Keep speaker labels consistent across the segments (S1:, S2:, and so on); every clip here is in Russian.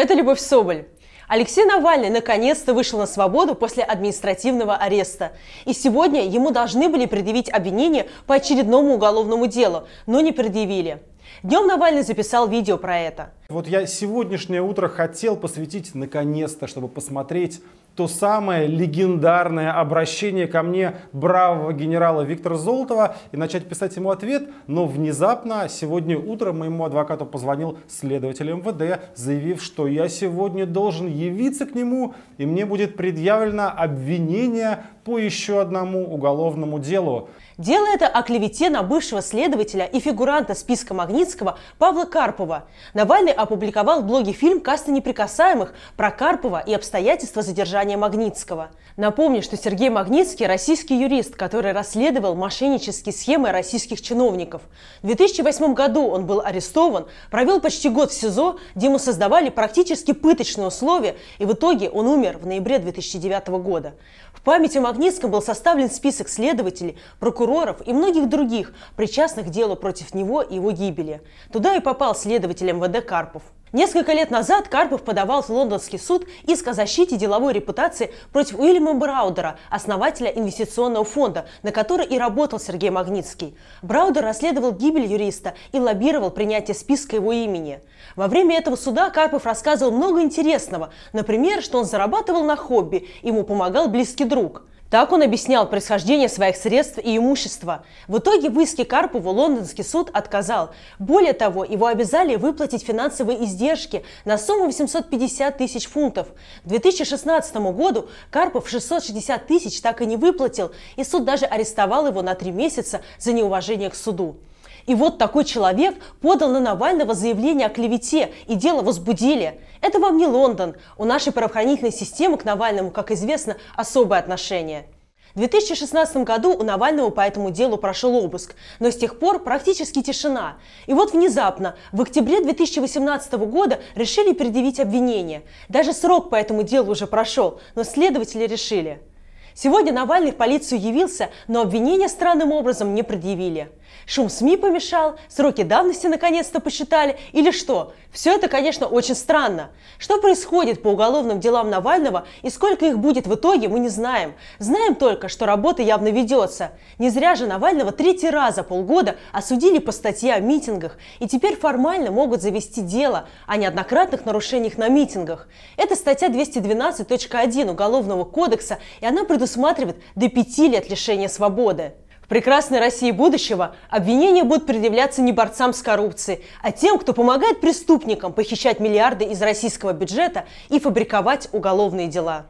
S1: Это Любовь Соболь. Алексей Навальный наконец-то вышел на свободу после административного ареста. И сегодня ему должны были предъявить обвинение по очередному уголовному делу, но не предъявили. Днем Навальный записал видео про это.
S2: Вот я сегодняшнее утро хотел посвятить наконец-то, чтобы посмотреть то самое легендарное обращение ко мне бравого генерала Виктора Золотова и начать писать ему ответ, но внезапно сегодня утром моему адвокату позвонил следователь МВД, заявив, что я сегодня должен явиться к нему и мне будет предъявлено обвинение по еще одному уголовному делу.
S1: Дело это о клевете на бывшего следователя и фигуранта списка Магнитского Павла Карпова. Навальный опубликовал в блоге фильм «Каста неприкасаемых» про Карпова и обстоятельства задержания Магнитского. Напомню, что Сергей Магнитский – российский юрист, который расследовал мошеннические схемы российских чиновников. В 2008 году он был арестован, провел почти год в СИЗО, где ему создавали практически пыточные условия, и в итоге он умер в ноябре 2009 года. В память о Магнитском был составлен список следователей, прокуроров прокуроров и многих других, причастных к делу против него и его гибели. Туда и попал следователь МВД Карпов. Несколько лет назад Карпов подавал в лондонский суд иск о защите деловой репутации против Уильяма Браудера, основателя инвестиционного фонда, на который и работал Сергей Магнитский. Браудер расследовал гибель юриста и лоббировал принятие списка его имени. Во время этого суда Карпов рассказывал много интересного, например, что он зарабатывал на хобби, ему помогал близкий друг – так он объяснял происхождение своих средств и имущества. В итоге в иске Карпову лондонский суд отказал. Более того, его обязали выплатить финансовые издержки на сумму 850 тысяч фунтов. К 2016 году Карпов 660 тысяч так и не выплатил, и суд даже арестовал его на три месяца за неуважение к суду. И вот такой человек подал на Навального заявление о клевете, и дело возбудили. Это вам не Лондон. У нашей правоохранительной системы к Навальному, как известно, особое отношение. В 2016 году у Навального по этому делу прошел обыск, но с тех пор практически тишина. И вот внезапно, в октябре 2018 года решили предъявить обвинение. Даже срок по этому делу уже прошел, но следователи решили. Сегодня Навальный в полицию явился, но обвинения странным образом не предъявили. Шум СМИ помешал, сроки давности наконец-то посчитали или что? Все это, конечно, очень странно. Что происходит по уголовным делам Навального и сколько их будет в итоге, мы не знаем. Знаем только, что работа явно ведется. Не зря же Навального третий раз за полгода осудили по статье о митингах и теперь формально могут завести дело о неоднократных нарушениях на митингах. Это статья 212.1 Уголовного кодекса и она предусматривает до пяти лет лишения свободы прекрасной России будущего обвинения будут предъявляться не борцам с коррупцией, а тем, кто помогает преступникам похищать миллиарды из российского бюджета и фабриковать уголовные дела.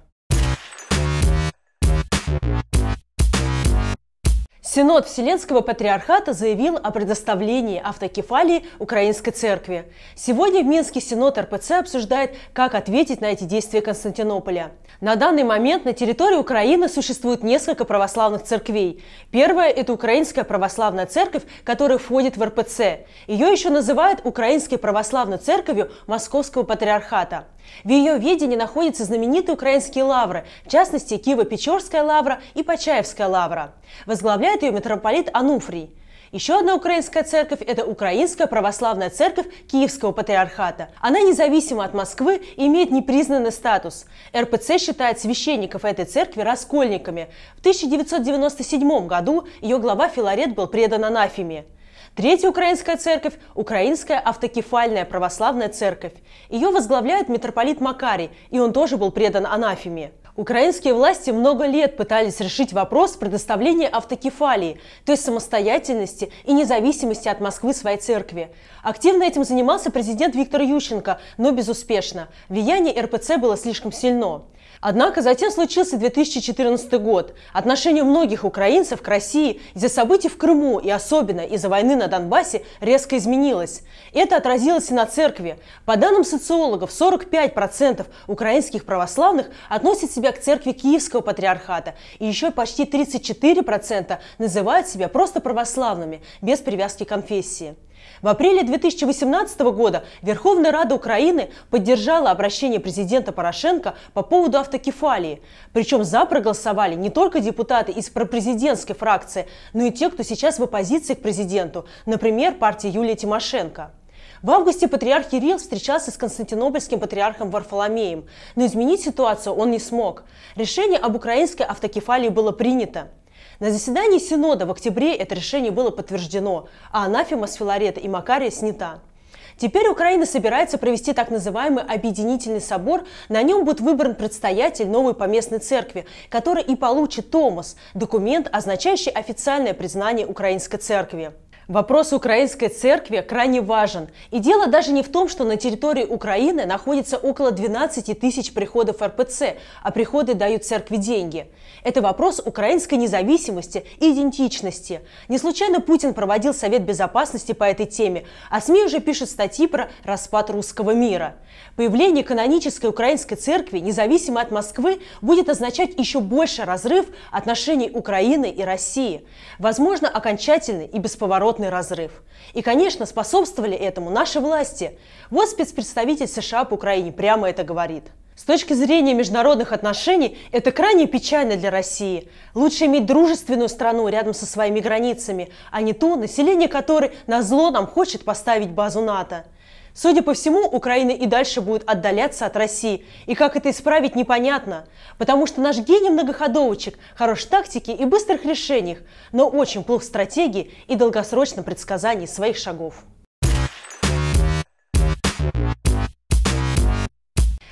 S1: Синод Вселенского Патриархата заявил о предоставлении автокефалии Украинской Церкви. Сегодня в Минске Синод РПЦ обсуждает, как ответить на эти действия Константинополя. На данный момент на территории Украины существует несколько православных церквей. Первая – это Украинская Православная Церковь, которая входит в РПЦ. Ее еще называют Украинской Православной Церковью Московского Патриархата – в ее ведении находятся знаменитые украинские лавры, в частности Киево-Печорская лавра и Почаевская лавра. Возглавляет ее митрополит Ануфрий. Еще одна украинская церковь – это Украинская православная церковь Киевского патриархата. Она независима от Москвы и имеет непризнанный статус. РПЦ считает священников этой церкви раскольниками. В 1997 году ее глава Филарет был предан анафеме. Третья украинская церковь – Украинская автокефальная православная церковь. Ее возглавляет митрополит Макарий, и он тоже был предан анафеме. Украинские власти много лет пытались решить вопрос предоставления автокефалии, то есть самостоятельности и независимости от Москвы своей церкви. Активно этим занимался президент Виктор Ющенко, но безуспешно. Влияние РПЦ было слишком сильно. Однако затем случился 2014 год. Отношение многих украинцев к России из-за событий в Крыму и особенно из-за войны на Донбассе резко изменилось. Это отразилось и на церкви. По данным социологов, 45% украинских православных относят себя к церкви Киевского патриархата, и еще почти 34% называют себя просто православными, без привязки к конфессии. В апреле 2018 года Верховная Рада Украины поддержала обращение президента Порошенко по поводу автокефалии. Причем за проголосовали не только депутаты из пропрезидентской фракции, но и те, кто сейчас в оппозиции к президенту, например, партия Юлия Тимошенко. В августе патриарх Кирилл встречался с константинопольским патриархом Варфоломеем, но изменить ситуацию он не смог. Решение об украинской автокефалии было принято. На заседании Синода в октябре это решение было подтверждено, а анафема с Филарета и Макария снята. Теперь Украина собирается провести так называемый объединительный собор. На нем будет выбран предстоятель новой поместной церкви, который и получит Томас – документ, означающий официальное признание Украинской церкви. Вопрос украинской церкви крайне важен. И дело даже не в том, что на территории Украины находится около 12 тысяч приходов РПЦ, а приходы дают церкви деньги. Это вопрос украинской независимости и идентичности. Не случайно Путин проводил Совет Безопасности по этой теме, а СМИ уже пишут статьи про распад русского мира. Появление канонической украинской церкви, независимо от Москвы, будет означать еще больше разрыв отношений Украины и России. Возможно, окончательный и бесповоротный плотный разрыв. И, конечно, способствовали этому наши власти. Вот спецпредставитель США по Украине прямо это говорит. С точки зрения международных отношений это крайне печально для России. Лучше иметь дружественную страну рядом со своими границами, а не ту, население которой на зло нам хочет поставить базу НАТО. Судя по всему, Украина и дальше будет отдаляться от России. И как это исправить, непонятно. Потому что наш гений многоходовочек хорош в тактике и быстрых решениях, но очень плох в стратегии и долгосрочном предсказании своих шагов.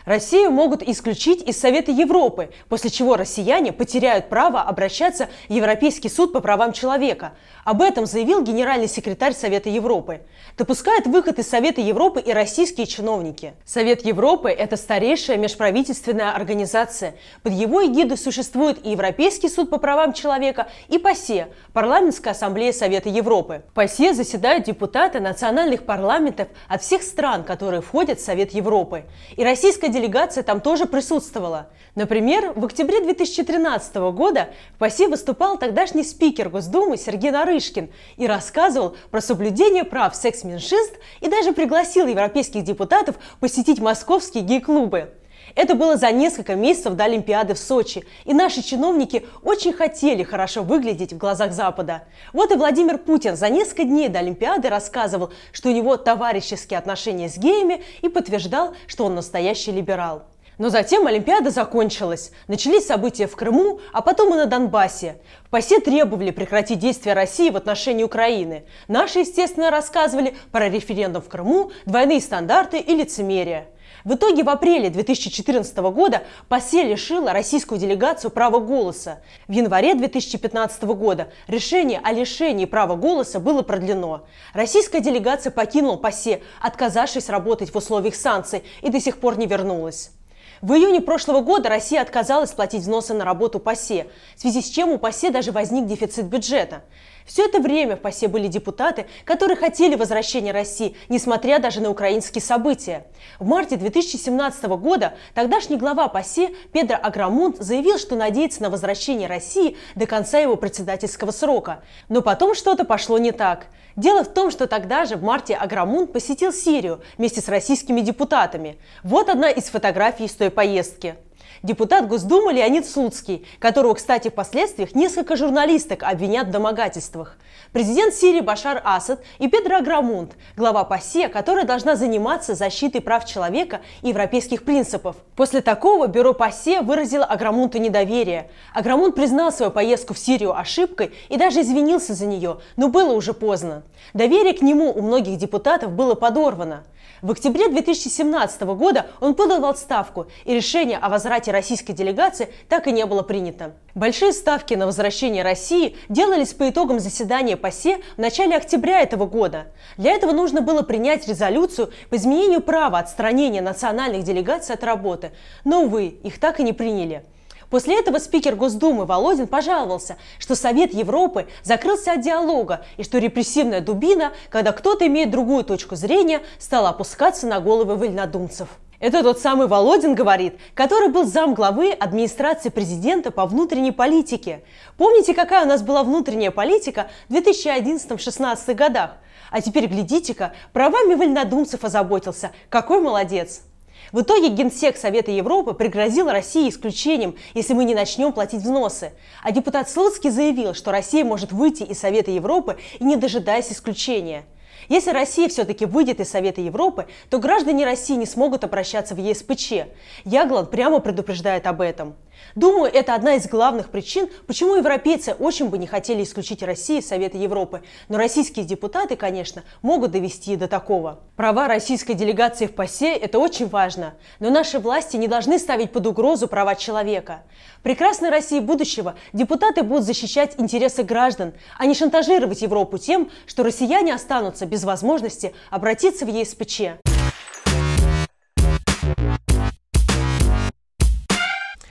S1: Россию могут исключить из Совета Европы, после чего россияне потеряют право обращаться в Европейский суд по правам человека. Об этом заявил генеральный секретарь Совета Европы. Допускает выход из Совета Европы и российские чиновники. Совет Европы – это старейшая межправительственная организация. Под его эгидой существует и Европейский суд по правам человека, и ПАСЕ – Парламентская ассамблея Совета Европы. В ПАСЕ заседают депутаты национальных парламентов от всех стран, которые входят в Совет Европы. И российская делегация там тоже присутствовала. Например, в октябре 2013 года в ПАСЕ выступал тогдашний спикер Госдумы Сергей Нарышкин Нарышкин и рассказывал про соблюдение прав секс-меньшинств и даже пригласил европейских депутатов посетить московские гей-клубы. Это было за несколько месяцев до Олимпиады в Сочи, и наши чиновники очень хотели хорошо выглядеть в глазах Запада. Вот и Владимир Путин за несколько дней до Олимпиады рассказывал, что у него товарищеские отношения с геями и подтверждал, что он настоящий либерал. Но затем Олимпиада закончилась. Начались события в Крыму, а потом и на Донбассе. В ПАСЕ требовали прекратить действия России в отношении Украины. Наши, естественно, рассказывали про референдум в Крыму, двойные стандарты и лицемерие. В итоге в апреле 2014 года ПАСЕ лишила российскую делегацию права голоса. В январе 2015 года решение о лишении права голоса было продлено. Российская делегация покинула ПАСЕ, отказавшись работать в условиях санкций, и до сих пор не вернулась. В июне прошлого года Россия отказалась платить взносы на работу ПАСЕ, в связи с чем у ПАСЕ даже возник дефицит бюджета. Все это время в ПАСЕ были депутаты, которые хотели возвращения России, несмотря даже на украинские события. В марте 2017 года тогдашний глава ПАСЕ Педро Аграмунд заявил, что надеется на возвращение России до конца его председательского срока. Но потом что-то пошло не так. Дело в том, что тогда же в марте Аграмунд посетил Сирию вместе с российскими депутатами. Вот одна из фотографий с той поездки депутат Госдумы Леонид Слуцкий, которого, кстати, в последствиях несколько журналисток обвинят в домогательствах, президент Сирии Башар Асад и Педро Аграмунт, глава ПАСЕ, которая должна заниматься защитой прав человека и европейских принципов. После такого бюро ПАСЕ выразило Аграмунту недоверие. Аграмунд признал свою поездку в Сирию ошибкой и даже извинился за нее, но было уже поздно. Доверие к нему у многих депутатов было подорвано. В октябре 2017 года он подал в отставку, и решение о возврате российской делегации так и не было принято. Большие ставки на возвращение России делались по итогам заседания ПАСЕ в начале октября этого года. Для этого нужно было принять резолюцию по изменению права отстранения национальных делегаций от работы. Но, увы, их так и не приняли. После этого спикер Госдумы Володин пожаловался, что Совет Европы закрылся от диалога и что репрессивная дубина, когда кто-то имеет другую точку зрения, стала опускаться на головы вольнодумцев. Это тот самый Володин говорит, который был зам главы администрации президента по внутренней политике. Помните, какая у нас была внутренняя политика в 2011-2016 годах? А теперь глядите-ка, правами вольнодумцев озаботился. Какой молодец! В итоге Генсек Совета Европы пригрозил России исключением, если мы не начнем платить взносы. А депутат Слуцкий заявил, что Россия может выйти из Совета Европы не дожидаясь исключения – если Россия все-таки выйдет из Совета Европы, то граждане России не смогут обращаться в ЕСПЧ. Яглан прямо предупреждает об этом. Думаю, это одна из главных причин, почему европейцы очень бы не хотели исключить Россию из Совета Европы. Но российские депутаты, конечно, могут довести до такого. Права российской делегации в ПАСЕ – это очень важно. Но наши власти не должны ставить под угрозу права человека. Прекрасной России будущего депутаты будут защищать интересы граждан, а не шантажировать Европу тем, что россияне останутся без без возможности обратиться в ЕСПЧ.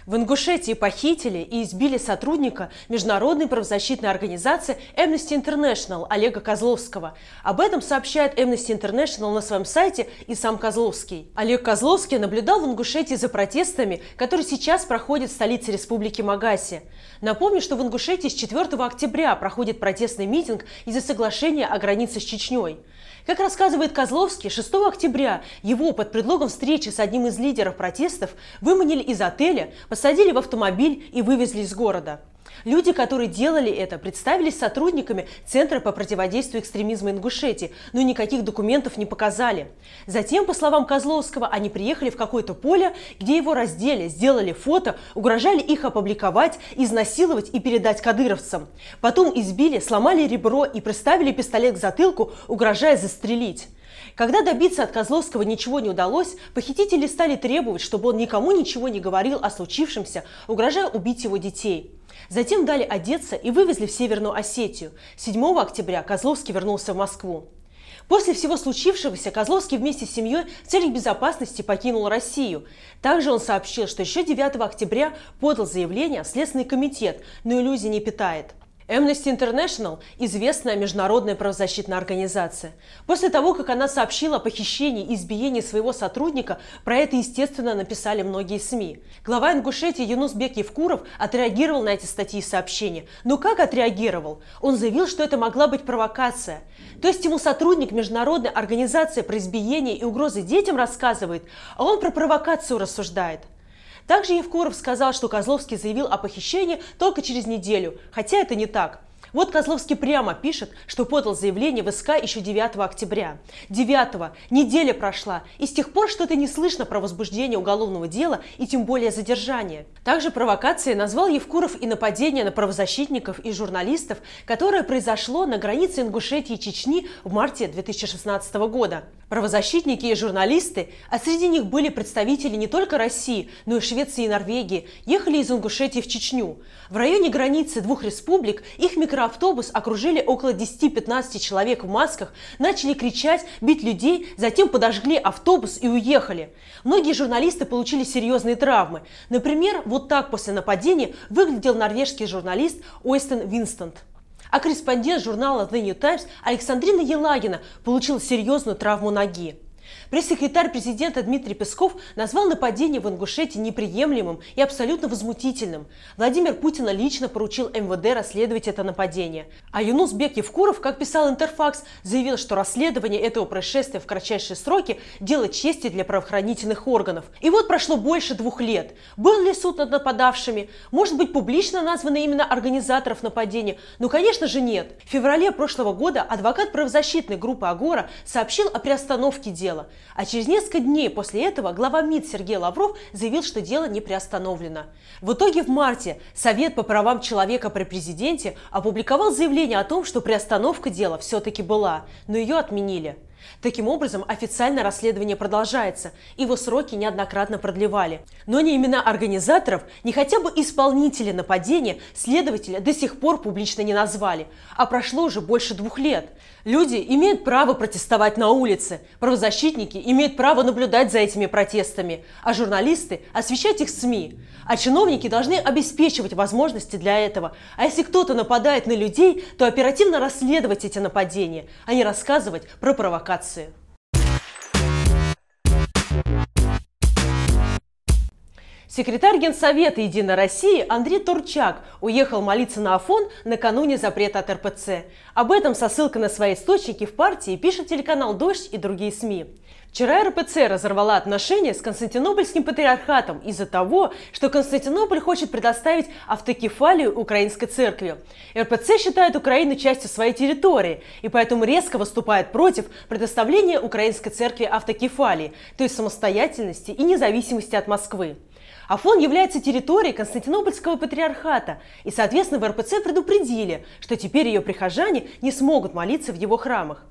S1: В Ингушетии похитили и избили сотрудника международной правозащитной организации Amnesty International Олега Козловского. Об этом сообщает Amnesty International на своем сайте и сам Козловский. Олег Козловский наблюдал в Ингушетии за протестами, которые сейчас проходят в столице республики Магаси. Напомню, что в Ингушетии с 4 октября проходит протестный митинг из-за соглашения о границе с Чечней. Как рассказывает Козловский, 6 октября его под предлогом встречи с одним из лидеров протестов выманили из отеля, посадили в автомобиль и вывезли из города. Люди, которые делали это, представились сотрудниками Центра по противодействию экстремизму Ингушетии, но никаких документов не показали. Затем, по словам Козловского, они приехали в какое-то поле, где его раздели, сделали фото, угрожали их опубликовать, изнасиловать и передать кадыровцам. Потом избили, сломали ребро и приставили пистолет к затылку, угрожая застрелить. Когда добиться от Козловского ничего не удалось, похитители стали требовать, чтобы он никому ничего не говорил о случившемся, угрожая убить его детей. Затем дали одеться и вывезли в Северную Осетию. 7 октября Козловский вернулся в Москву. После всего случившегося Козловский вместе с семьей в целях безопасности покинул Россию. Также он сообщил, что еще 9 октября подал заявление в Следственный комитет, но иллюзий не питает. Amnesty International – известная международная правозащитная организация. После того, как она сообщила о похищении и избиении своего сотрудника, про это, естественно, написали многие СМИ. Глава Ингушетии Юнусбек Евкуров отреагировал на эти статьи и сообщения. Но как отреагировал? Он заявил, что это могла быть провокация. То есть ему сотрудник международной организации про избиение и угрозы детям рассказывает, а он про провокацию рассуждает – также Евкуров сказал, что Козловский заявил о похищении только через неделю, хотя это не так. Вот Козловский прямо пишет, что подал заявление в СК еще 9 октября. 9 неделя прошла, и с тех пор что-то не слышно про возбуждение уголовного дела и тем более задержание. Также провокацией назвал Евкуров и нападение на правозащитников и журналистов, которое произошло на границе Ингушетии и Чечни в марте 2016 года. Правозащитники и журналисты, а среди них были представители не только России, но и Швеции и Норвегии, ехали из Ингушетии в Чечню. В районе границы двух республик их микро микроавтобус окружили около 10-15 человек в масках, начали кричать, бить людей, затем подожгли автобус и уехали. Многие журналисты получили серьезные травмы. Например, вот так после нападения выглядел норвежский журналист Ойстен Винстант. А корреспондент журнала The New Times Александрина Елагина получила серьезную травму ноги. Пресс-секретарь президента Дмитрий Песков назвал нападение в Ингушетии неприемлемым и абсолютно возмутительным. Владимир Путин лично поручил МВД расследовать это нападение. А Юнусбек Евкуров, как писал Интерфакс, заявил, что расследование этого происшествия в кратчайшие сроки – дело чести для правоохранительных органов. И вот прошло больше двух лет. Был ли суд над нападавшими? Может быть, публично названы именно организаторов нападения? Ну, конечно же, нет. В феврале прошлого года адвокат правозащитной группы «Агора» сообщил о приостановке дела – а через несколько дней после этого глава МИД Сергей Лавров заявил, что дело не приостановлено. В итоге в марте Совет по правам человека при президенте опубликовал заявление о том, что приостановка дела все-таки была, но ее отменили. Таким образом, официально расследование продолжается, его сроки неоднократно продлевали. Но ни имена организаторов, ни хотя бы исполнители нападения следователя до сих пор публично не назвали, а прошло уже больше двух лет. Люди имеют право протестовать на улице, правозащитники имеют право наблюдать за этими протестами, а журналисты – освещать их СМИ. А чиновники должны обеспечивать возможности для этого. А если кто-то нападает на людей, то оперативно расследовать эти нападения, а не рассказывать про провокацию провокации. Секретарь Генсовета «Единой России» Андрей Турчак уехал молиться на Афон накануне запрета от РПЦ. Об этом со ссылкой на свои источники в партии пишет телеканал «Дождь» и другие СМИ. Вчера РПЦ разорвала отношения с Константинопольским патриархатом из-за того, что Константинополь хочет предоставить автокефалию украинской церкви. РПЦ считает Украину частью своей территории и поэтому резко выступает против предоставления украинской церкви автокефалии, то есть самостоятельности и независимости от Москвы. Афон является территорией Константинопольского патриархата, и, соответственно, в РПЦ предупредили, что теперь ее прихожане не смогут молиться в его храмах.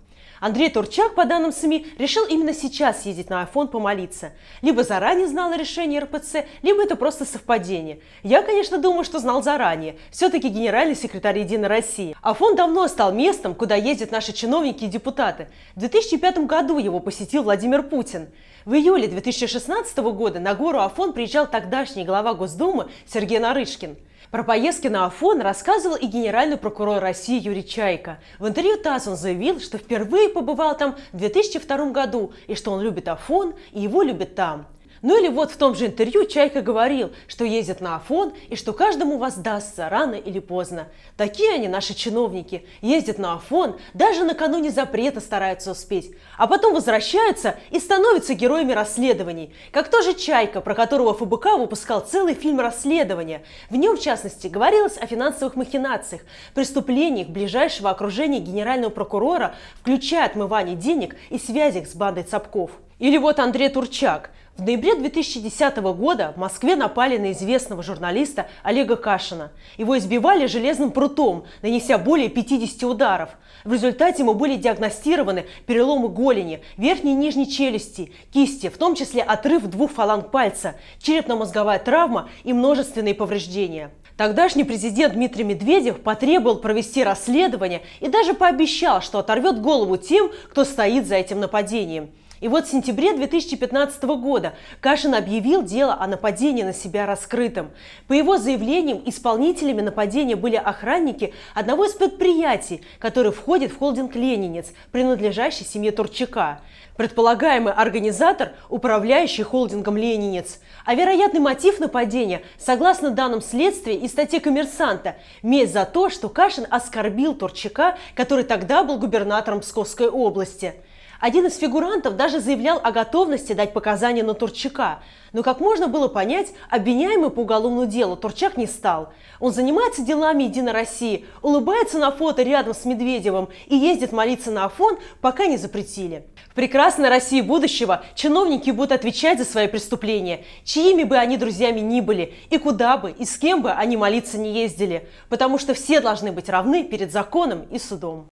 S1: Андрей Турчак, по данным СМИ, решил именно сейчас ездить на Афон помолиться. Либо заранее знал о решении РПЦ, либо это просто совпадение. Я, конечно, думаю, что знал заранее. Все-таки генеральный секретарь Единой России. Афон давно стал местом, куда ездят наши чиновники и депутаты. В 2005 году его посетил Владимир Путин. В июле 2016 года на гору Афон приезжал тогдашний глава Госдумы Сергей Нарышкин. Про поездки на Афон рассказывал и генеральный прокурор России Юрий Чайка. В интервью ТАСС он заявил, что впервые побывал там в 2002 году и что он любит Афон и его любят там. Ну или вот в том же интервью Чайка говорил, что ездит на Афон и что каждому воздастся рано или поздно. Такие они, наши чиновники, ездят на Афон, даже накануне запрета стараются успеть, а потом возвращаются и становятся героями расследований, как тоже Чайка, про которого ФБК выпускал целый фильм расследования. В нем, в частности, говорилось о финансовых махинациях, преступлениях ближайшего окружения генерального прокурора, включая отмывание денег и связях с бандой Цапков. Или вот Андрей Турчак – в ноябре 2010 года в Москве напали на известного журналиста Олега Кашина. Его избивали железным прутом, нанеся более 50 ударов. В результате ему были диагностированы переломы голени, верхней и нижней челюсти, кисти, в том числе отрыв двух фаланг пальца, черепно-мозговая травма и множественные повреждения. Тогдашний президент Дмитрий Медведев потребовал провести расследование и даже пообещал, что оторвет голову тем, кто стоит за этим нападением. И вот в сентябре 2015 года Кашин объявил дело о нападении на себя раскрытым. По его заявлениям, исполнителями нападения были охранники одного из предприятий, который входит в холдинг «Ленинец», принадлежащий семье Турчака. Предполагаемый организатор – управляющий холдингом «Ленинец». А вероятный мотив нападения, согласно данным следствия и статье «Коммерсанта», месть за то, что Кашин оскорбил Турчака, который тогда был губернатором Псковской области. Один из фигурантов даже заявлял о готовности дать показания на Турчака. Но, как можно было понять, обвиняемый по уголовному делу Турчак не стал. Он занимается делами «Единой России», улыбается на фото рядом с Медведевым и ездит молиться на Афон, пока не запретили. В прекрасной России будущего чиновники будут отвечать за свои преступления, чьими бы они друзьями ни были, и куда бы, и с кем бы они молиться не ездили, потому что все должны быть равны перед законом и судом.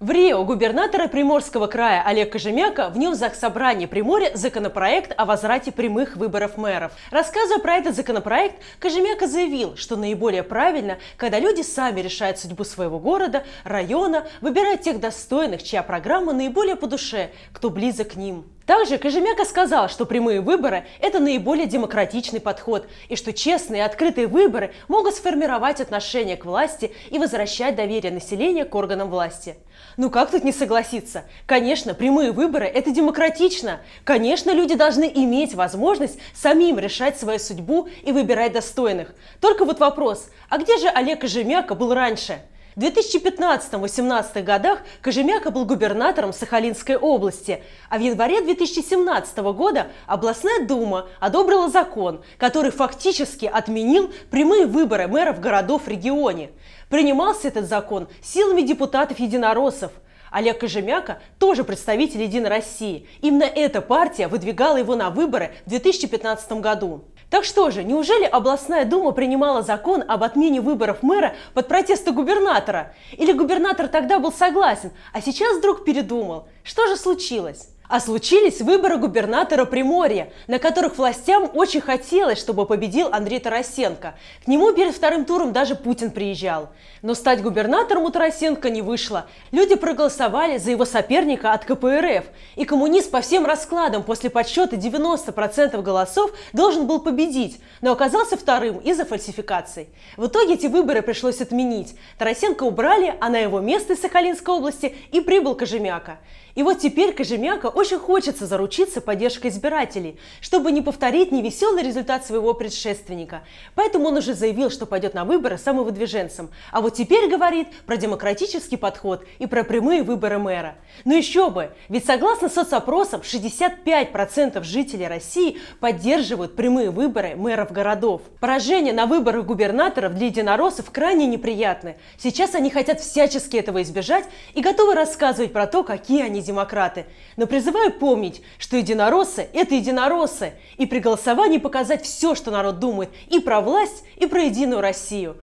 S1: В Рио губернатора Приморского края Олег Кожемяка внес в Заксобрание Приморья законопроект о возврате прямых выборов мэров. Рассказывая про этот законопроект, Кожемяка заявил, что наиболее правильно, когда люди сами решают судьбу своего города, района, выбирают тех достойных, чья программа наиболее по душе, кто близок к ним. Также Кожемяка сказал, что прямые выборы – это наиболее демократичный подход, и что честные и открытые выборы могут сформировать отношение к власти и возвращать доверие населения к органам власти. Ну как тут не согласиться? Конечно, прямые выборы – это демократично. Конечно, люди должны иметь возможность самим решать свою судьбу и выбирать достойных. Только вот вопрос, а где же Олег Кожемяка был раньше? В 2015-18 годах Кожемяка был губернатором Сахалинской области, а в январе 2017 года областная дума одобрила закон, который фактически отменил прямые выборы мэров городов в регионе. Принимался этот закон силами депутатов-единороссов – Олег Кожемяка тоже представитель «Единой России». Именно эта партия выдвигала его на выборы в 2015 году. Так что же, неужели областная дума принимала закон об отмене выборов мэра под протесты губернатора? Или губернатор тогда был согласен, а сейчас вдруг передумал? Что же случилось? А случились выборы губернатора Приморья, на которых властям очень хотелось, чтобы победил Андрей Тарасенко. К нему перед вторым туром даже Путин приезжал. Но стать губернатором у Тарасенко не вышло. Люди проголосовали за его соперника от КПРФ. И коммунист по всем раскладам после подсчета 90% голосов должен был победить, но оказался вторым из-за фальсификаций. В итоге эти выборы пришлось отменить. Тарасенко убрали, а на его место из Сахалинской области и прибыл Кожемяка. И вот теперь Кожемяка очень хочется заручиться поддержкой избирателей, чтобы не повторить невеселый результат своего предшественника. Поэтому он уже заявил, что пойдет на выборы самовыдвиженцем. А вот теперь говорит про демократический подход и про прямые выборы мэра. Но еще бы, ведь согласно соцопросам, 65% жителей России поддерживают прямые выборы мэров городов. Поражение на выборах губернаторов для единороссов крайне неприятны. Сейчас они хотят всячески этого избежать и готовы рассказывать про то, какие они демократы. Но призываю помнить, что единороссы – это единороссы, и при голосовании показать все, что народ думает и про власть, и про единую Россию.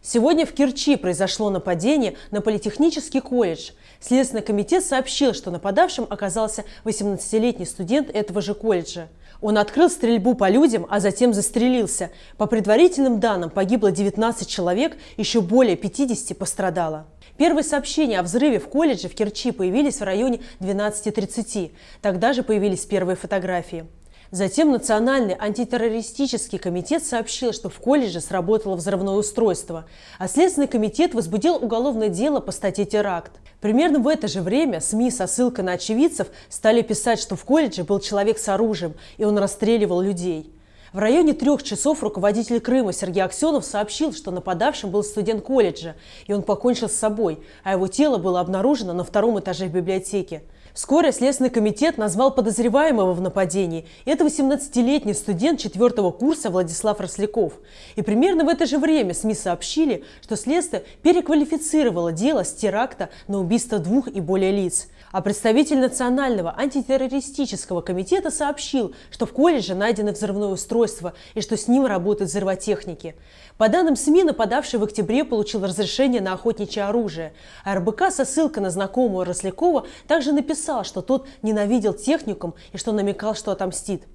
S1: Сегодня в Керчи произошло нападение на политехнический колледж. Следственный комитет сообщил, что нападавшим оказался 18-летний студент этого же колледжа. Он открыл стрельбу по людям, а затем застрелился. По предварительным данным погибло 19 человек, еще более 50 пострадало. Первые сообщения о взрыве в колледже в Керчи появились в районе 12.30. Тогда же появились первые фотографии. Затем Национальный антитеррористический комитет сообщил, что в колледже сработало взрывное устройство, а Следственный комитет возбудил уголовное дело по статье «Теракт». Примерно в это же время СМИ со ссылкой на очевидцев стали писать, что в колледже был человек с оружием, и он расстреливал людей. В районе трех часов руководитель Крыма Сергей Аксенов сообщил, что нападавшим был студент колледжа, и он покончил с собой, а его тело было обнаружено на втором этаже библиотеки. Вскоре Следственный комитет назвал подозреваемого в нападении. Это 18-летний студент 4 курса Владислав Росляков. И примерно в это же время СМИ сообщили, что следствие переквалифицировало дело с теракта на убийство двух и более лиц. А представитель Национального антитеррористического комитета сообщил, что в колледже найдено взрывное устройство и что с ним работают взрывотехники. По данным СМИ, нападавший в октябре получил разрешение на охотничье оружие. А РБК со ссылкой на знакомого Рослякова также написал, что тот ненавидел техникум и что намекал, что отомстит.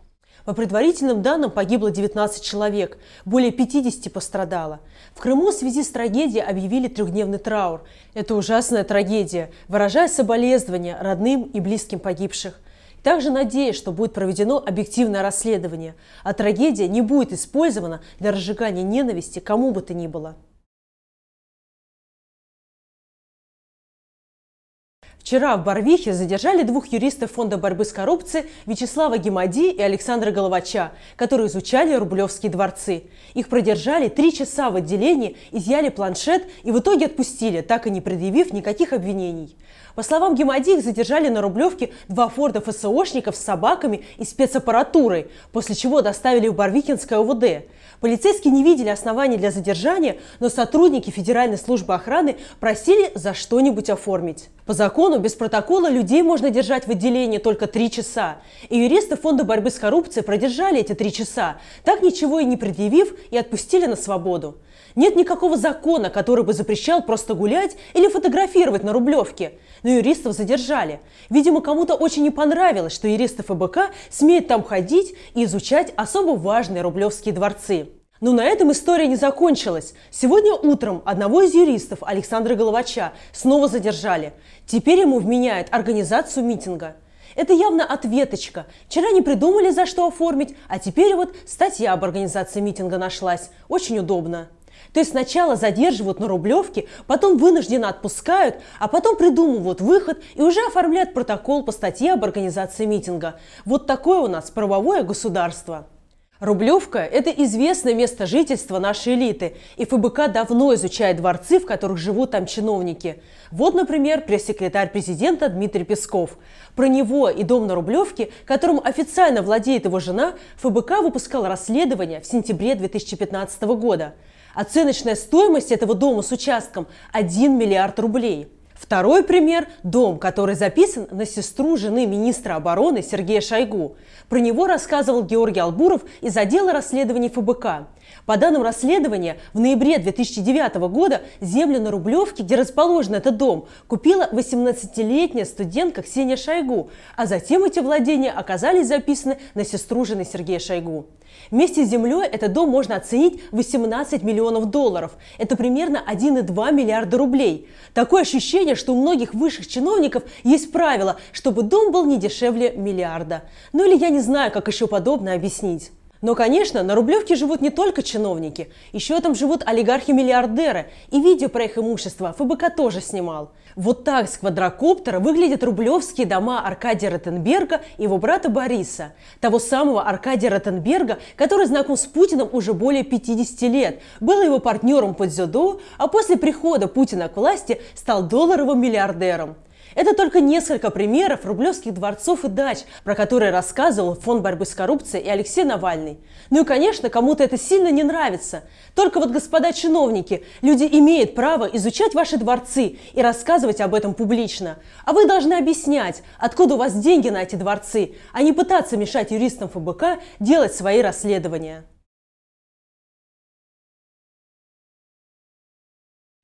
S1: По предварительным данным погибло 19 человек, более 50 пострадало. В Крыму в связи с трагедией объявили трехдневный траур. Это ужасная трагедия, выражая соболезнования родным и близким погибших. Также надеюсь, что будет проведено объективное расследование, а трагедия не будет использована для разжигания ненависти кому бы то ни было. Вчера в Барвихе задержали двух юристов Фонда борьбы с коррупцией Вячеслава Гемади и Александра Головача, которые изучали Рублевские дворцы. Их продержали три часа в отделении, изъяли планшет и в итоге отпустили, так и не предъявив никаких обвинений. По словам Гемади, их задержали на Рублевке два форда ФСОшников с собаками и спецаппаратурой, после чего доставили в Барвикинское ОВД. Полицейские не видели оснований для задержания, но сотрудники Федеральной службы охраны просили за что-нибудь оформить. По закону, без протокола людей можно держать в отделении только три часа. И юристы Фонда борьбы с коррупцией продержали эти три часа, так ничего и не предъявив, и отпустили на свободу. Нет никакого закона, который бы запрещал просто гулять или фотографировать на Рублевке но юристов задержали. Видимо, кому-то очень не понравилось, что юристы ФБК смеют там ходить и изучать особо важные рублевские дворцы. Но на этом история не закончилась. Сегодня утром одного из юристов, Александра Головача, снова задержали. Теперь ему вменяют организацию митинга. Это явно ответочка. Вчера не придумали, за что оформить, а теперь вот статья об организации митинга нашлась. Очень удобно. То есть сначала задерживают на Рублевке, потом вынужденно отпускают, а потом придумывают выход и уже оформляют протокол по статье об организации митинга. Вот такое у нас правовое государство. Рублевка – это известное место жительства нашей элиты, и ФБК давно изучает дворцы, в которых живут там чиновники. Вот, например, пресс-секретарь президента Дмитрий Песков. Про него и дом на Рублевке, которым официально владеет его жена, ФБК выпускал расследование в сентябре 2015 года. Оценочная стоимость этого дома с участком 1 миллиард рублей. Второй пример – дом, который записан на сестру жены министра обороны Сергея Шойгу. Про него рассказывал Георгий Албуров из отдела расследований ФБК. По данным расследования, в ноябре 2009 года землю на Рублевке, где расположен этот дом, купила 18-летняя студентка Ксения Шойгу, а затем эти владения оказались записаны на сестру жены Сергея Шойгу. Вместе с землей этот дом можно оценить 18 миллионов долларов. Это примерно 1,2 миллиарда рублей. Такое ощущение, ощущение, что у многих высших чиновников есть правило, чтобы дом был не дешевле миллиарда. Ну или я не знаю, как еще подобное объяснить. Но, конечно, на Рублевке живут не только чиновники, еще там живут олигархи-миллиардеры, и видео про их имущество ФБК тоже снимал. Вот так с квадрокоптера выглядят рублевские дома Аркадия Ротенберга и его брата Бориса, того самого Аркадия Ротенберга, который знаком с Путиным уже более 50 лет, был его партнером под дзюдо, а после прихода Путина к власти стал долларовым миллиардером. Это только несколько примеров рублевских дворцов и дач, про которые рассказывал Фонд борьбы с коррупцией и Алексей Навальный. Ну и, конечно, кому-то это сильно не нравится. Только вот, господа чиновники, люди имеют право изучать ваши дворцы и рассказывать об этом публично. А вы должны объяснять, откуда у вас деньги на эти дворцы, а не пытаться мешать юристам ФБК делать свои расследования.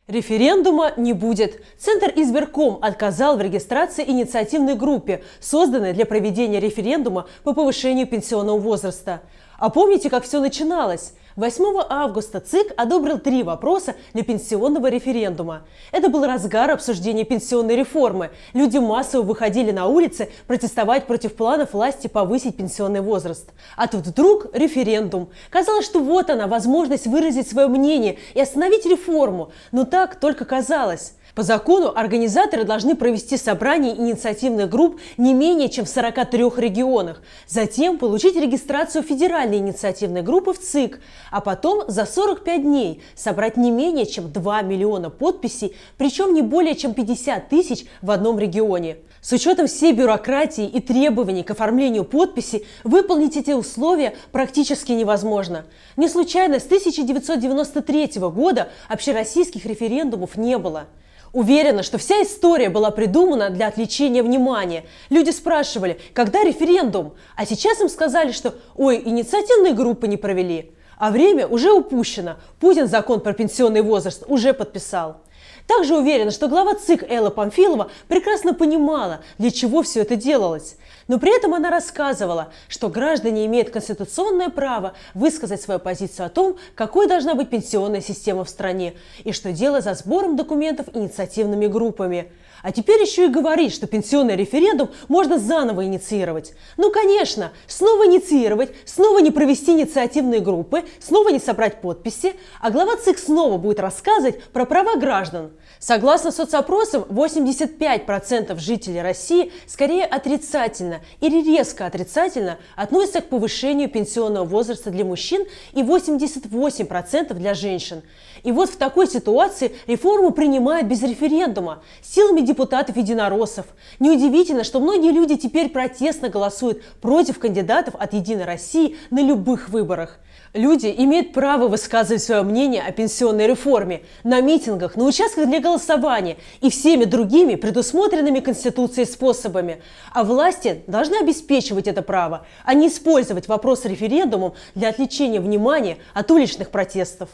S1: Референдума не будет. Центр избирком отказал в регистрации инициативной группе, созданной для проведения референдума по повышению пенсионного возраста. А помните, как все начиналось? 8 августа ЦИК одобрил три вопроса для пенсионного референдума. Это был разгар обсуждения пенсионной реформы. Люди массово выходили на улицы протестовать против планов власти повысить пенсионный возраст. А тут вдруг референдум. Казалось, что вот она, возможность выразить свое мнение и остановить реформу. Но так только казалось. По закону организаторы должны провести собрание инициативных групп не менее чем в 43 регионах, затем получить регистрацию федеральной инициативной группы в ЦИК, а потом за 45 дней собрать не менее чем 2 миллиона подписей, причем не более чем 50 тысяч в одном регионе. С учетом всей бюрократии и требований к оформлению подписи выполнить эти условия практически невозможно. Не случайно с 1993 года общероссийских референдумов не было. Уверена, что вся история была придумана для отвлечения внимания. Люди спрашивали, когда референдум? А сейчас им сказали, что «Ой, инициативные группы не провели». А время уже упущено. Путин закон про пенсионный возраст уже подписал. Также уверена, что глава ЦИК Элла Памфилова прекрасно понимала, для чего все это делалось. Но при этом она рассказывала, что граждане имеют конституционное право высказать свою позицию о том, какой должна быть пенсионная система в стране, и что дело за сбором документов инициативными группами. А теперь еще и говорит, что пенсионный референдум можно заново инициировать. Ну, конечно, снова инициировать, снова не провести инициативные группы, снова не собрать подписи, а глава ЦИК снова будет рассказывать про права граждан. Согласно соцопросам, 85% жителей России скорее отрицательно или резко отрицательно относятся к повышению пенсионного возраста для мужчин и 88% для женщин. И вот в такой ситуации реформу принимают без референдума, силами депутатов-единороссов. Неудивительно, что многие люди теперь протестно голосуют против кандидатов от «Единой России» на любых выборах. Люди имеют право высказывать свое мнение о пенсионной реформе на митингах, на участках для голосования и всеми другими предусмотренными Конституцией способами. А власти должны обеспечивать это право, а не использовать вопрос референдумом для отвлечения внимания от уличных протестов.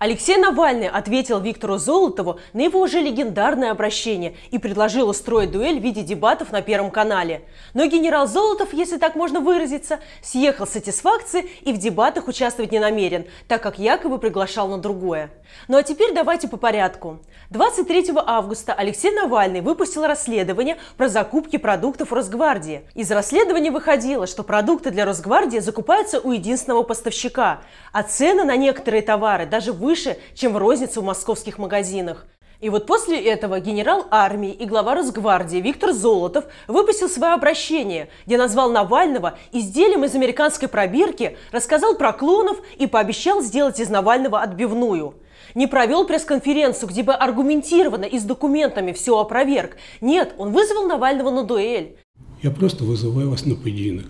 S1: Алексей Навальный ответил Виктору Золотову на его уже легендарное обращение и предложил устроить дуэль в виде дебатов на Первом канале. Но генерал Золотов, если так можно выразиться, съехал с сатисфакции и в дебатах участвовать не намерен, так как якобы приглашал на другое. Ну а теперь давайте по порядку. 23 августа Алексей Навальный выпустил расследование про закупки продуктов Росгвардии. Из расследования выходило, что продукты для Росгвардии закупаются у единственного поставщика, а цены на некоторые товары даже выше выше, чем розница в московских магазинах. И вот после этого генерал армии и глава Росгвардии Виктор Золотов выпустил свое обращение, где назвал Навального изделием из американской пробирки, рассказал про клонов и пообещал сделать из Навального отбивную. Не провел пресс-конференцию, где бы аргументированно и с документами все опроверг. Нет, он вызвал Навального на дуэль.
S2: Я просто вызываю вас на поединок.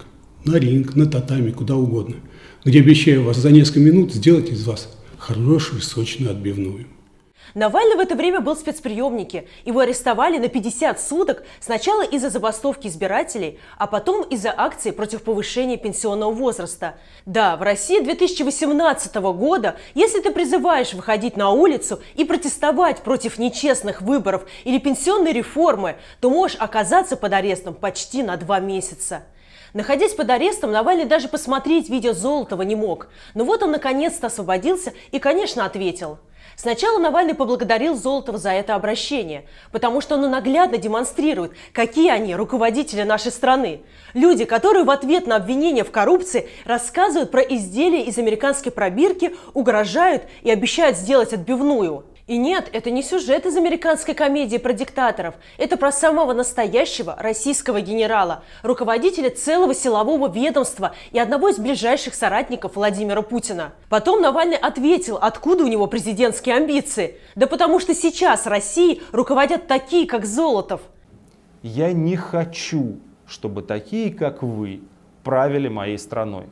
S2: На ринг, на татами, куда угодно. Где обещаю вас за несколько минут сделать из вас хорошую сочную отбивную.
S1: Навальный в это время был в спецприемнике. Его арестовали на 50 суток сначала из-за забастовки избирателей, а потом из-за акции против повышения пенсионного возраста. Да, в России 2018 года, если ты призываешь выходить на улицу и протестовать против нечестных выборов или пенсионной реформы, то можешь оказаться под арестом почти на два месяца. Находясь под арестом, Навальный даже посмотреть видео Золотого не мог. Но ну вот он наконец-то освободился и, конечно, ответил. Сначала Навальный поблагодарил Золотого за это обращение, потому что оно наглядно демонстрирует, какие они руководители нашей страны. Люди, которые в ответ на обвинения в коррупции рассказывают про изделия из американской пробирки, угрожают и обещают сделать отбивную. И нет, это не сюжет из американской комедии про диктаторов. Это про самого настоящего российского генерала, руководителя целого силового ведомства и одного из ближайших соратников Владимира Путина. Потом Навальный ответил, откуда у него президентские амбиции. Да потому что сейчас России руководят такие, как Золотов.
S2: Я не хочу, чтобы такие, как вы, правили моей страной.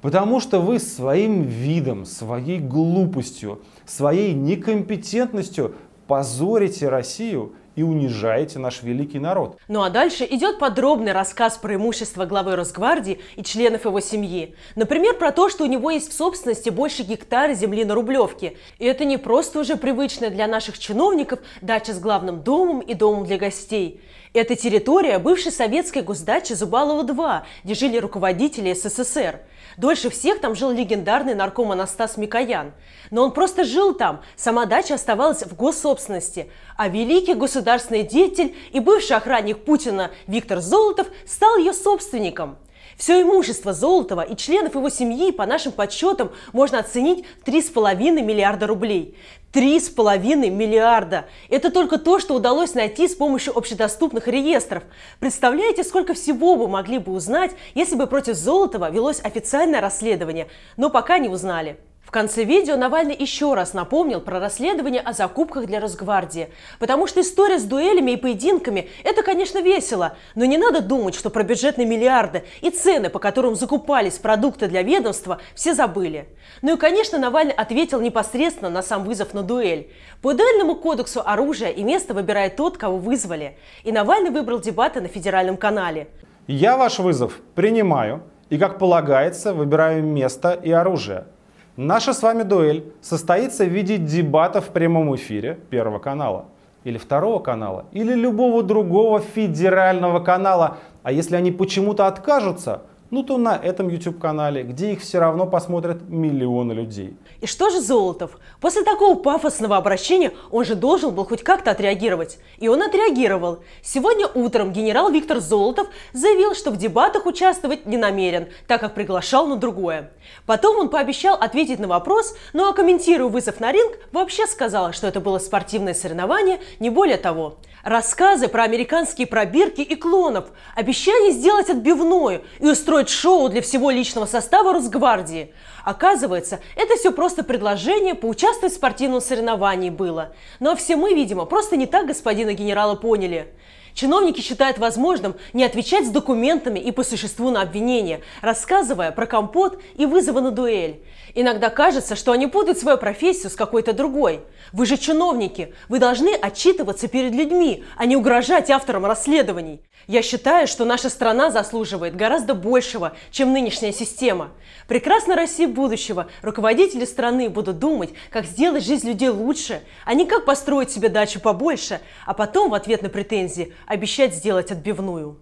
S2: Потому что вы своим видом, своей глупостью, своей некомпетентностью позорите Россию и унижаете наш великий народ.
S1: Ну а дальше идет подробный рассказ про имущество главы Росгвардии и членов его семьи. Например, про то, что у него есть в собственности больше гектара земли на Рублевке. И это не просто уже привычная для наших чиновников дача с главным домом и домом для гостей. Это территория бывшей советской госдачи Зубалова-2, где жили руководители СССР – Дольше всех там жил легендарный нарком Анастас Микоян. Но он просто жил там, сама дача оставалась в госсобственности. А великий государственный деятель и бывший охранник Путина Виктор Золотов стал ее собственником. Все имущество Золотова и членов его семьи, по нашим подсчетам, можно оценить в 3,5 миллиарда рублей. 3,5 миллиарда. Это только то, что удалось найти с помощью общедоступных реестров. Представляете, сколько всего бы могли бы узнать, если бы против Золотова велось официальное расследование, но пока не узнали. В конце видео Навальный еще раз напомнил про расследование о закупках для Росгвардии. Потому что история с дуэлями и поединками – это, конечно, весело, но не надо думать, что про бюджетные миллиарды и цены, по которым закупались продукты для ведомства, все забыли. Ну и, конечно, Навальный ответил непосредственно на сам вызов на дуэль. По дуэльному кодексу оружие и место выбирает тот, кого вызвали. И Навальный выбрал дебаты на федеральном канале.
S2: Я ваш вызов принимаю и, как полагается, выбираю место и оружие – Наша с вами дуэль состоится в виде дебатов в прямом эфире Первого канала или Второго канала или любого другого федерального канала. А если они почему-то откажутся, ну то на этом YouTube-канале, где их все равно посмотрят миллионы людей.
S1: И что же Золотов? После такого пафосного обращения он же должен был хоть как-то отреагировать. И он отреагировал. Сегодня утром генерал Виктор Золотов заявил, что в дебатах участвовать не намерен, так как приглашал на другое. Потом он пообещал ответить на вопрос, ну а комментируя вызов на ринг, вообще сказал, что это было спортивное соревнование, не более того. Рассказы про американские пробирки и клонов, обещание сделать отбивное и устроить шоу для всего личного состава Росгвардии. Оказывается, это все просто предложение поучаствовать в спортивном соревновании было. Но все мы, видимо, просто не так господина генерала поняли. Чиновники считают возможным не отвечать с документами и по существу на обвинения, рассказывая про компот и вызовы на дуэль. Иногда кажется, что они путают свою профессию с какой-то другой. Вы же чиновники, вы должны отчитываться перед людьми, а не угрожать авторам расследований. Я считаю, что наша страна заслуживает гораздо большего, чем нынешняя система. Прекрасно России будущего руководители страны будут думать, как сделать жизнь людей лучше, а не как построить себе дачу побольше, а потом в ответ на претензии обещать сделать отбивную.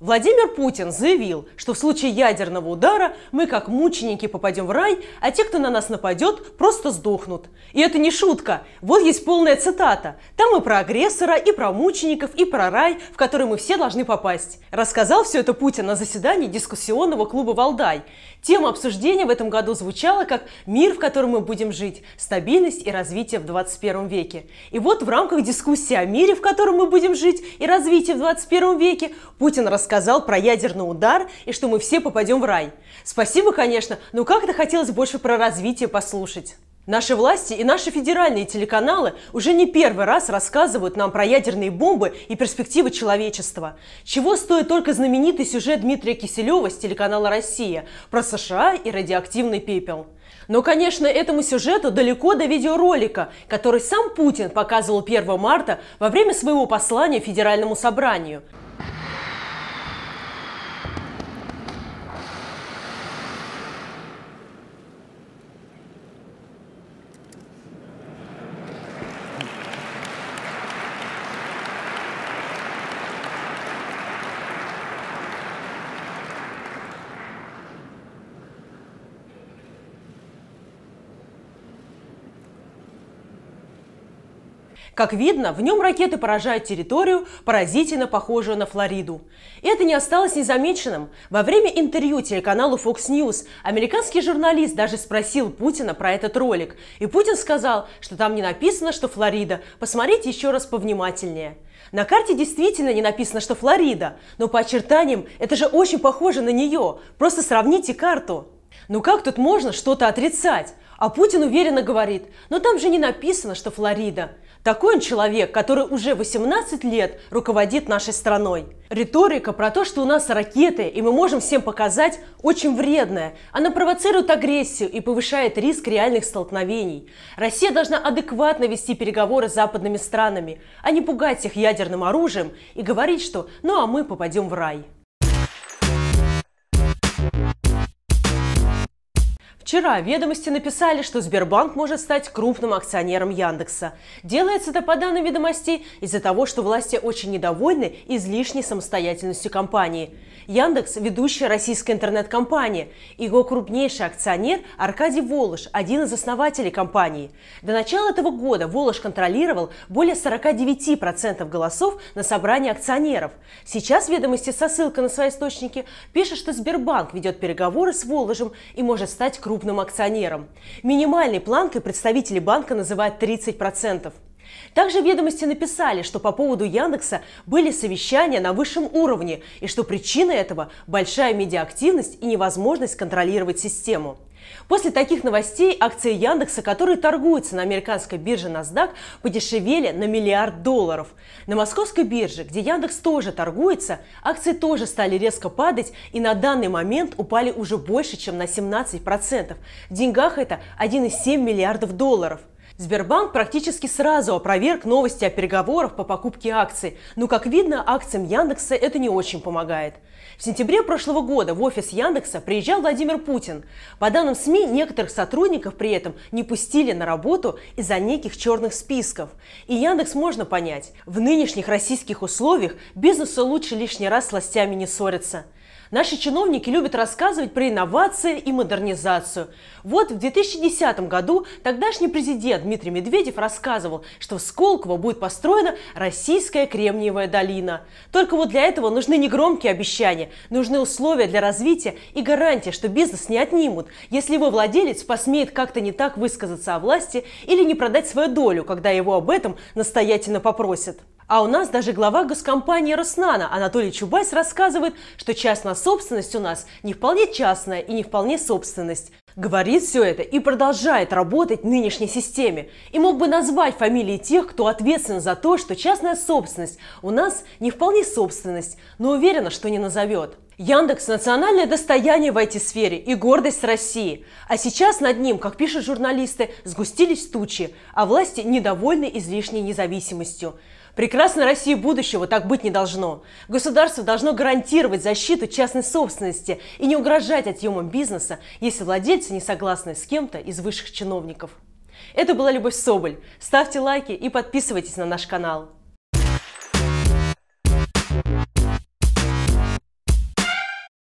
S1: Владимир Путин заявил, что в случае ядерного удара мы как мученики попадем в рай, а те, кто на нас нападет, просто сдохнут. И это не шутка. Вот есть полная цитата. Там и про агрессора, и про мучеников, и про рай, в который мы все должны попасть. Рассказал все это Путин на заседании дискуссионного клуба «Валдай». Тема обсуждения в этом году звучала как «Мир, в котором мы будем жить. Стабильность и развитие в 21 веке». И вот в рамках дискуссии о мире, в котором мы будем жить, и развитии в 21 веке, Путин рассказал рассказал про ядерный удар и что мы все попадем в рай. Спасибо, конечно, но как-то хотелось больше про развитие послушать. Наши власти и наши федеральные телеканалы уже не первый раз рассказывают нам про ядерные бомбы и перспективы человечества. Чего стоит только знаменитый сюжет Дмитрия Киселева с телеканала «Россия» про США и радиоактивный пепел. Но, конечно, этому сюжету далеко до видеоролика, который сам Путин показывал 1 марта во время своего послания Федеральному собранию – Как видно, в нем ракеты поражают территорию, поразительно похожую на Флориду. И это не осталось незамеченным. Во время интервью телеканалу Fox News американский журналист даже спросил Путина про этот ролик. И Путин сказал, что там не написано, что Флорида. Посмотрите еще раз повнимательнее. На карте действительно не написано, что Флорида, но по очертаниям это же очень похоже на нее. Просто сравните карту. Ну как тут можно что-то отрицать? А Путин уверенно говорит, но там же не написано, что Флорида. Такой он человек, который уже 18 лет руководит нашей страной. Риторика про то, что у нас ракеты, и мы можем всем показать, очень вредная. Она провоцирует агрессию и повышает риск реальных столкновений. Россия должна адекватно вести переговоры с западными странами, а не пугать их ядерным оружием и говорить, что «ну а мы попадем в рай». Вчера ведомости написали, что Сбербанк может стать крупным акционером Яндекса. Делается это, по данным ведомостей, из-за того, что власти очень недовольны излишней самостоятельностью компании. Яндекс – ведущая российская интернет-компания. Его крупнейший акционер – Аркадий Волош, один из основателей компании. До начала этого года Волош контролировал более 49% голосов на собрании акционеров. Сейчас ведомости со ссылкой на свои источники пишет, что Сбербанк ведет переговоры с Воложем и может стать крупным акционером. Минимальной планкой представители банка называют 30%. Также ведомости написали, что по поводу Яндекса были совещания на высшем уровне и что причина этого – большая медиаактивность и невозможность контролировать систему. После таких новостей акции Яндекса, которые торгуются на американской бирже NASDAQ, подешевели на миллиард долларов. На московской бирже, где Яндекс тоже торгуется, акции тоже стали резко падать и на данный момент упали уже больше, чем на 17%. В деньгах это 1,7 миллиардов долларов. Сбербанк практически сразу опроверг новости о переговорах по покупке акций, но, как видно, акциям Яндекса это не очень помогает. В сентябре прошлого года в офис Яндекса приезжал Владимир Путин. По данным СМИ, некоторых сотрудников при этом не пустили на работу из-за неких черных списков. И Яндекс можно понять. В нынешних российских условиях бизнесу лучше лишний раз с властями не ссориться. Наши чиновники любят рассказывать про инновации и модернизацию. Вот в 2010 году тогдашний президент Дмитрий Медведев рассказывал, что в Сколково будет построена российская Кремниевая долина. Только вот для этого нужны не громкие обещания, нужны условия для развития и гарантия, что бизнес не отнимут, если его владелец посмеет как-то не так высказаться о власти или не продать свою долю, когда его об этом настоятельно попросят. А у нас даже глава госкомпании «Роснана» Анатолий Чубайс рассказывает, что частная собственность у нас не вполне частная и не вполне собственность. Говорит все это и продолжает работать в нынешней системе. И мог бы назвать фамилии тех, кто ответственен за то, что частная собственность у нас не вполне собственность, но уверена, что не назовет. Яндекс – национальное достояние в IT-сфере и гордость России. А сейчас над ним, как пишут журналисты, сгустились тучи, а власти недовольны излишней независимостью. Прекрасной России будущего так быть не должно. Государство должно гарантировать защиту частной собственности и не угрожать отъемом бизнеса, если владельцы не согласны с кем-то из высших чиновников. Это была Любовь Соболь. Ставьте лайки и подписывайтесь на наш канал.